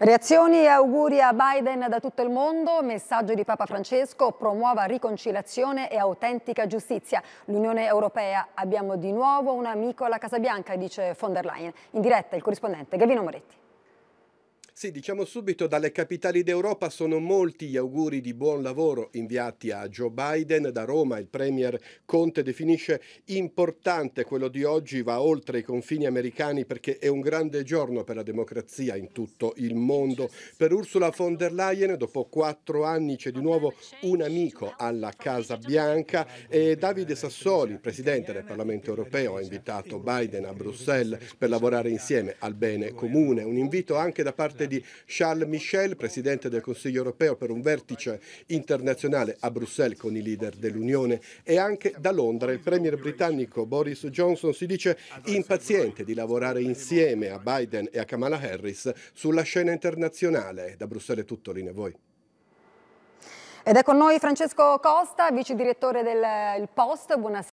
Reazioni e auguri a Biden da tutto il mondo, messaggio di Papa Francesco, promuova riconciliazione e autentica giustizia. L'Unione Europea, abbiamo di nuovo un amico alla Casa Bianca, dice von der Leyen. In diretta il corrispondente Gavino Moretti. Sì, diciamo subito, dalle capitali d'Europa sono molti gli auguri di buon lavoro inviati a Joe Biden da Roma. Il premier Conte definisce importante quello di oggi, va oltre i confini americani perché è un grande giorno per la democrazia in tutto il mondo. Per Ursula von der Leyen, dopo quattro anni c'è di nuovo un amico alla Casa Bianca e Davide Sassoli, presidente del Parlamento europeo, ha invitato Biden a Bruxelles per lavorare insieme al bene comune. Un invito anche da parte di Charles Michel, presidente del Consiglio europeo per un vertice internazionale a Bruxelles con i leader dell'Unione e anche da Londra il premier britannico Boris Johnson si dice impaziente di lavorare insieme a Biden e a Kamala Harris sulla scena internazionale. Da Bruxelles è tutto, linea voi. Ed è con noi Francesco Costa, vice direttore del Post. Buonasera.